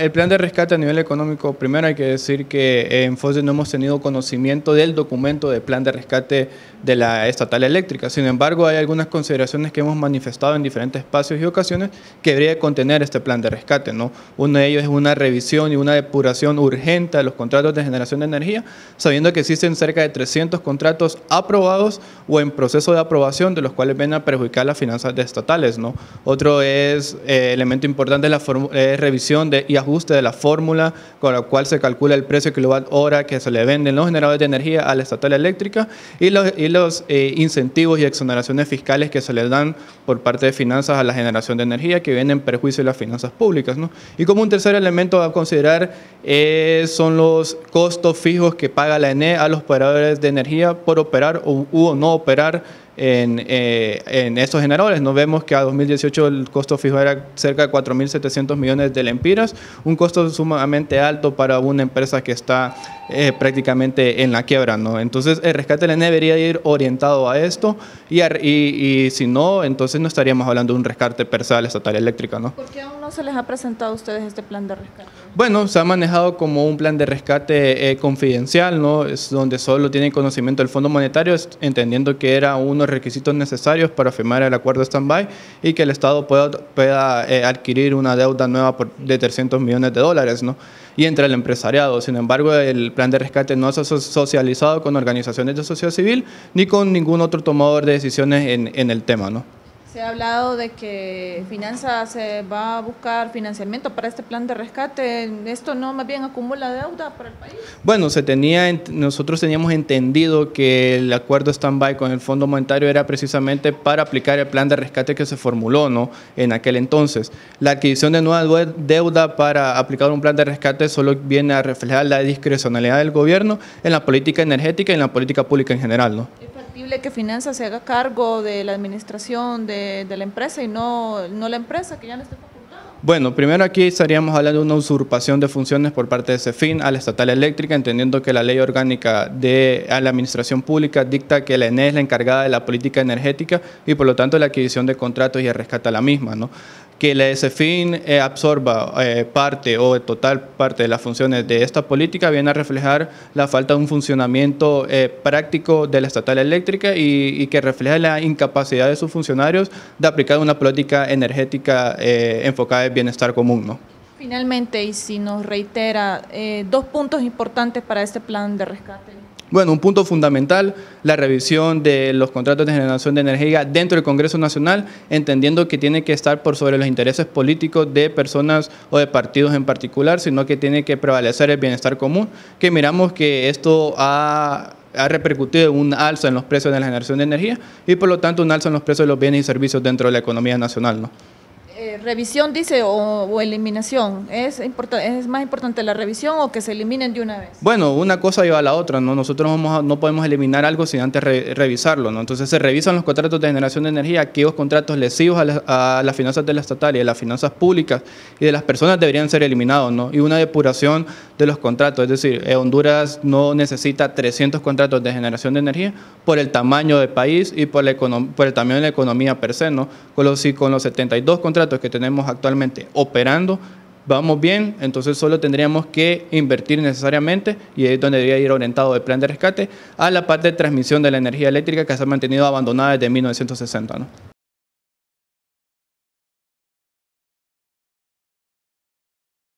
El plan de rescate a nivel económico, primero hay que decir que en FOSDE no hemos tenido conocimiento del documento de plan de rescate de la estatal eléctrica. Sin embargo, hay algunas consideraciones que hemos manifestado en diferentes espacios y ocasiones que debería contener este plan de rescate. ¿no? Uno de ellos es una revisión y una depuración urgente de los contratos de generación de energía, sabiendo que existen cerca de 300 contratos aprobados o en proceso de aprobación, de los cuales ven a perjudicar las finanzas estatales. ¿no? Otro es eh, elemento importante es la revisión de, y guste de la fórmula con la cual se calcula el precio kilowatt hora que se le venden los generadores de energía a la estatal eléctrica y los, y los eh, incentivos y exoneraciones fiscales que se les dan por parte de finanzas a la generación de energía que vienen en perjuicio de las finanzas públicas. Y como un tercer elemento a considerar eh, son los costos fijos que paga la ENE a los operadores de energía por operar o, no operar eh, en, estos generadores. Nos vemos que a 2018 el costo fijo era cerca de 4.700 millones de lempiras, un costo sumamente alto para una empresa que está eh, prácticamente en la quiebra. ¿no? Entonces el rescate de e debería ir orientado a esto y, y, si no, entonces no estaríamos hablando de un rescate per se a la estatal eléctrica. ¿no? ¿Por qué aún no se les ha presentado a ustedes este plan de rescate? Bueno, se ha manejado como un plan de rescate eh, confidencial, ¿no? es donde solo tienen conocimiento el Fondo Monetario, entendiendo que era uno requisitos necesarios para firmar el acuerdo stand-by y que el Estado pueda, eh, adquirir una deuda nueva de 300 millones de dólares, ¿no? Y entre el empresariado. Sin embargo, el plan de rescate no se ha socializado con organizaciones de sociedad civil ni con ningún otro tomador de decisiones en, en el tema, ¿no? Se ha hablado de que Finanzas se va a buscar financiamiento para este plan de rescate. ¿Esto no más bien acumula deuda para el país? Bueno, se tenía, nosotros teníamos entendido que el acuerdo stand-by con el Fondo Monetario era precisamente para aplicar el plan de rescate que se formuló ¿no? en aquel entonces. La adquisición de nueva deuda para aplicar un plan de rescate solo viene a reflejar la discrecionalidad del gobierno en la política energética y en la política pública en general. ¿no? posible que Finanzas se haga cargo de la administración de, la empresa y no, la empresa que ya no esté facultada? Bueno, primero aquí estaríamos hablando de una usurpación de funciones por parte de CEFIN a la estatal eléctrica, entendiendo que la ley orgánica de la administración pública dicta que la ENE es la encargada de la política energética y por lo tanto la adquisición de contratos y el rescate a la misma. ¿no? que la fin eh, absorba eh, parte o total parte de las funciones de esta política viene a reflejar la falta de un funcionamiento eh, práctico de la estatal eléctrica y, que refleja la incapacidad de sus funcionarios de aplicar una política energética enfocada en bienestar común. ¿no? Finalmente, y si nos reitera, eh, dos puntos importantes para este plan de rescate. Bueno, un punto fundamental, la revisión de los contratos de generación de energía dentro del Congreso Nacional, entendiendo que tiene que estar por sobre los intereses políticos de personas o de partidos en particular, sino que tiene que prevalecer el bienestar común, que miramos que esto ha ha repercutido un alza en los precios de la generación de energía y por lo tanto un alza en los precios de los bienes y servicios dentro de la economía nacional. ¿no? Eh, revisión dice o, eliminación. ¿Es, ¿Es más importante la revisión o que se eliminen de una vez? Bueno, una cosa lleva a la otra. ¿no? Nosotros no podemos eliminar algo sin antes revisarlo. ¿no? Entonces se revisan los contratos de generación de energía, aquellos contratos lesivos a, las finanzas de la estatal y a las finanzas públicas y de las personas deberían ser eliminados. ¿no? Y una depuración de los contratos. Es decir, eh, Honduras no necesita 300 contratos de generación de energía por el tamaño del país y por, la por el tamaño de la economía per se. ¿no? Con los, con los 72 contratos que tenemos actualmente operando, vamos bien, entonces solo tendríamos que invertir necesariamente, y es donde debería ir orientado el plan de rescate, a la parte de transmisión de la energía eléctrica que se ha mantenido abandonada desde 1960. ¿no?